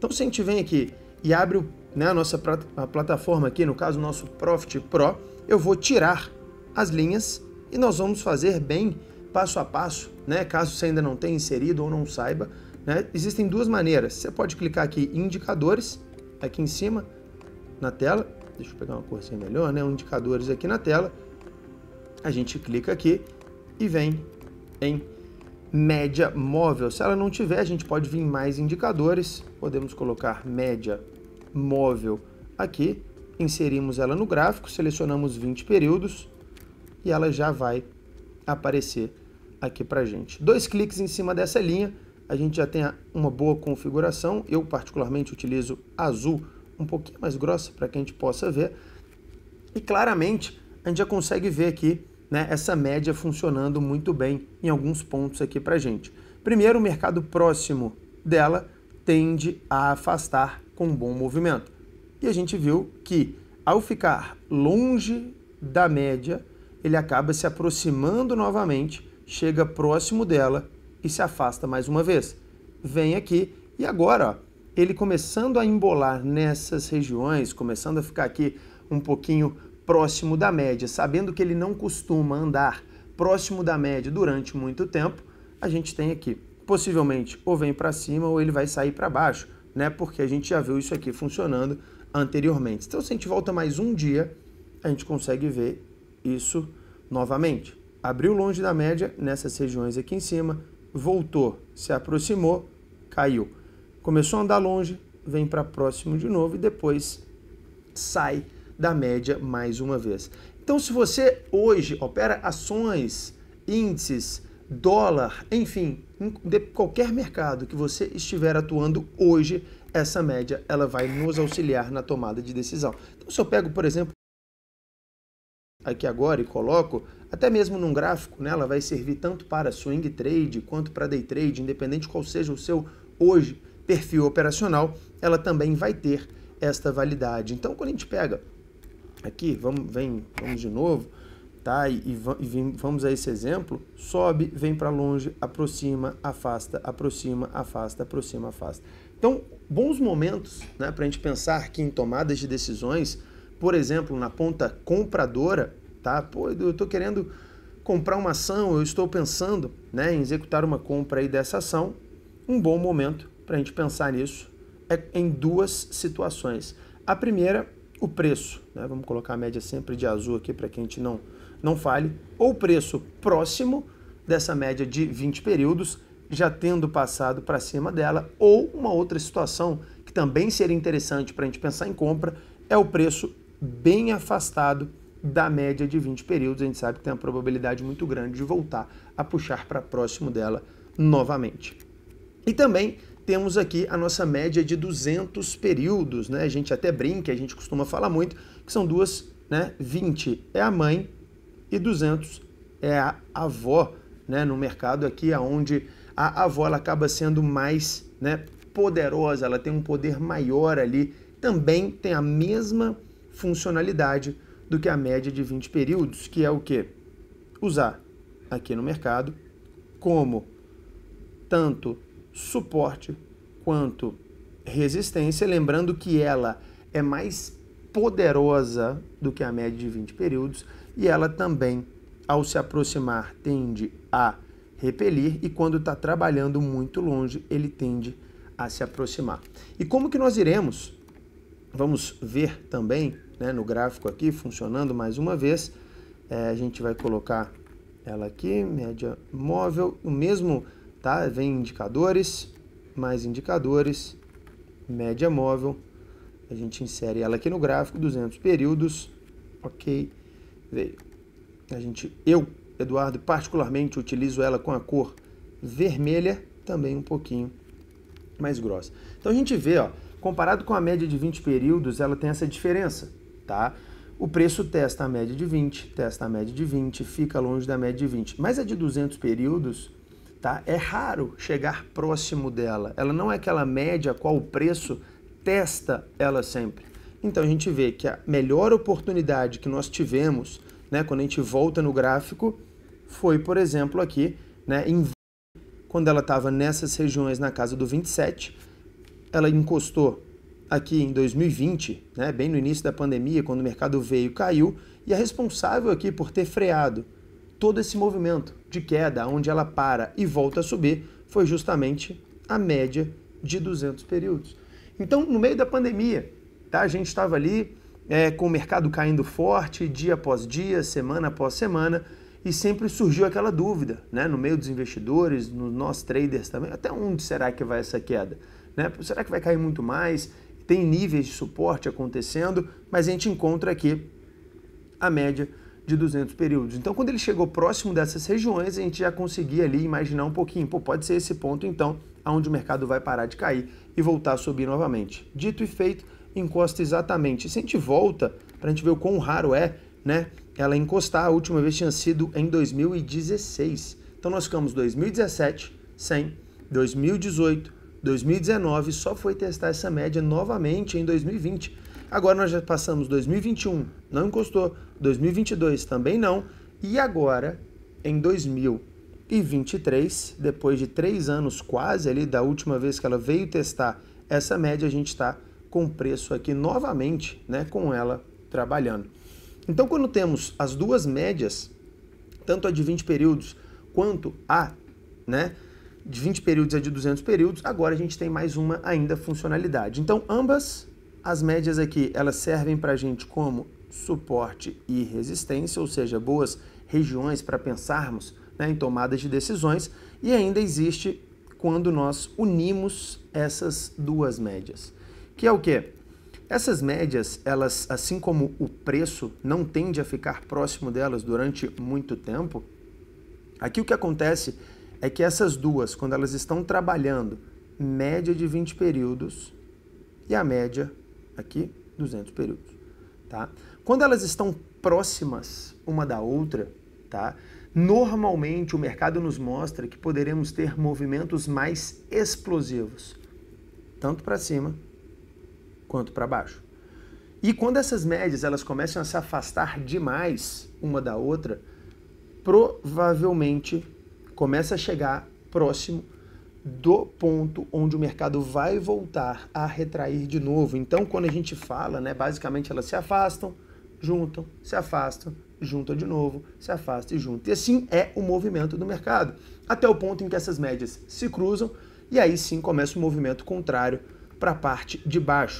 Então, se a gente vem aqui e abre né, a nossa a plataforma aqui, no caso, o nosso Profit Pro, eu vou tirar as linhas e nós vamos fazer bem passo a passo, né? Caso você ainda não tenha inserido ou não saiba, né? Existem duas maneiras. Você pode clicar aqui em indicadores, aqui em cima na tela. Deixa eu pegar uma corzinha assim melhor, né? Um indicadores aqui na tela. A gente clica aqui e vem em média móvel. Se ela não tiver, a gente pode vir mais indicadores. Podemos colocar média móvel aqui, inserimos ela no gráfico, selecionamos 20 períodos e ela já vai aparecer aqui para gente. Dois cliques em cima dessa linha, a gente já tem uma boa configuração. Eu particularmente utilizo azul, um pouquinho mais grossa para que a gente possa ver. E claramente a gente já consegue ver aqui né, essa média funcionando muito bem em alguns pontos aqui para gente. Primeiro, o mercado próximo dela tende a afastar com um bom movimento. E a gente viu que ao ficar longe da média, ele acaba se aproximando novamente, chega próximo dela e se afasta mais uma vez. Vem aqui e agora, ó, ele começando a embolar nessas regiões, começando a ficar aqui um pouquinho próximo da média, sabendo que ele não costuma andar próximo da média durante muito tempo, a gente tem aqui, possivelmente, ou vem para cima ou ele vai sair para baixo, né? Porque a gente já viu isso aqui funcionando anteriormente. Então, se a gente volta mais um dia, a gente consegue ver isso novamente. Abriu longe da média nessas regiões aqui em cima, voltou, se aproximou, caiu. Começou a andar longe, vem para próximo de novo e depois sai da média mais uma vez. Então, se você hoje opera ações, índices, dólar, enfim, de qualquer mercado que você estiver atuando hoje, essa média ela vai nos auxiliar na tomada de decisão. Então, se eu pego, por exemplo, aqui agora e coloco, até mesmo num gráfico, né, ela vai servir tanto para swing trade quanto para day trade, independente qual seja o seu hoje perfil operacional, ela também vai ter esta validade. Então, quando a gente pega aqui, vamos, vem, vamos de novo, tá? E, e, e vamos a esse exemplo, sobe, vem para longe, aproxima, afasta, aproxima, afasta, aproxima, afasta. Então, bons momentos né, para a gente pensar aqui em tomadas de decisões, por exemplo, na ponta compradora, tá? Pô, eu estou querendo comprar uma ação, eu estou pensando né, em executar uma compra aí dessa ação. Um bom momento para a gente pensar nisso é em duas situações. A primeira o preço, né? vamos colocar a média sempre de azul aqui para que a gente não, não fale, ou preço próximo dessa média de 20 períodos, já tendo passado para cima dela, ou uma outra situação que também seria interessante para a gente pensar em compra, é o preço bem afastado da média de 20 períodos. A gente sabe que tem uma probabilidade muito grande de voltar a puxar para próximo dela novamente. E também temos aqui a nossa média de 200 períodos, né? A gente até brinca, a gente costuma falar muito, que são duas, né? 20 é a mãe e 200 é a avó, né? No mercado aqui, aonde a avó ela acaba sendo mais, né? Poderosa, ela tem um poder maior ali, também tem a mesma funcionalidade do que a média de 20 períodos, que é o que? Usar aqui no mercado como tanto suporte quanto resistência, lembrando que ela é mais poderosa do que a média de 20 períodos e ela também, ao se aproximar, tende a repelir e quando está trabalhando muito longe, ele tende a se aproximar. E como que nós iremos? Vamos ver também né, no gráfico aqui, funcionando mais uma vez. É, a gente vai colocar ela aqui, média móvel, o mesmo Tá? Vem indicadores, mais indicadores, média móvel. A gente insere ela aqui no gráfico, 200 períodos. Ok, veio. A gente, eu, Eduardo, particularmente utilizo ela com a cor vermelha, também um pouquinho mais grossa. Então a gente vê, ó, comparado com a média de 20 períodos, ela tem essa diferença, tá? O preço testa a média de 20, testa a média de 20, fica longe da média de 20. Mas a de 200 períodos tá? É raro chegar próximo dela. Ela não é aquela média qual o preço testa ela sempre. Então a gente vê que a melhor oportunidade que nós tivemos, né, quando a gente volta no gráfico, foi, por exemplo, aqui, né, em quando ela estava nessas regiões na casa do 27, ela encostou aqui em 2020, né, bem no início da pandemia, quando o mercado veio, caiu, e é responsável aqui por ter freado todo esse movimento de queda, onde ela para e volta a subir, foi justamente a média de 200 períodos. Então, no meio da pandemia, tá? a gente estava ali é, com o mercado caindo forte, dia após dia, semana após semana, e sempre surgiu aquela dúvida, né? no meio dos investidores, nos nós traders também, até onde será que vai essa queda? Né? Será que vai cair muito mais? Tem níveis de suporte acontecendo, mas a gente encontra aqui a média de 200 períodos. Então, quando ele chegou próximo dessas regiões, a gente já conseguia ali imaginar um pouquinho, pô, pode ser esse ponto então aonde o mercado vai parar de cair e voltar a subir novamente. Dito e feito, encosta exatamente. Se a gente volta para a gente ver o quão raro é, né? Ela encostar, a última vez tinha sido em 2016. Então nós ficamos 2017 100, 2018, 2019 só foi testar essa média novamente em 2020. Agora nós já passamos 2021, não encostou. 2022 também não. E agora, em 2023, depois de três anos quase ali da última vez que ela veio testar essa média, a gente está com preço aqui novamente, né, com ela trabalhando. Então, quando temos as duas médias, tanto a de 20 períodos quanto a, né, de 20 períodos a de 200 períodos, agora a gente tem mais uma ainda funcionalidade. Então, ambas as médias aqui, é elas servem para a gente como suporte e resistência, ou seja, boas regiões para pensarmos né, em tomadas de decisões, e ainda existe quando nós unimos essas duas médias, que é o quê? Essas médias, elas, assim como o preço não tende a ficar próximo delas durante muito tempo, aqui o que acontece é que essas duas, quando elas estão trabalhando média de 20 períodos e a média aqui 200 períodos. Tá? Quando elas estão próximas uma da outra, tá? normalmente o mercado nos mostra que poderemos ter movimentos mais explosivos, tanto para cima quanto para baixo. E quando essas médias elas começam a se afastar demais uma da outra, provavelmente começa a chegar próximo do ponto onde o mercado vai voltar a retrair de novo. Então, quando a gente fala, né, basicamente elas se afastam, juntam, se afastam, juntam de novo, se afastam e juntam. E assim é o movimento do mercado, até o ponto em que essas médias se cruzam e aí sim começa o movimento contrário para a parte de baixo.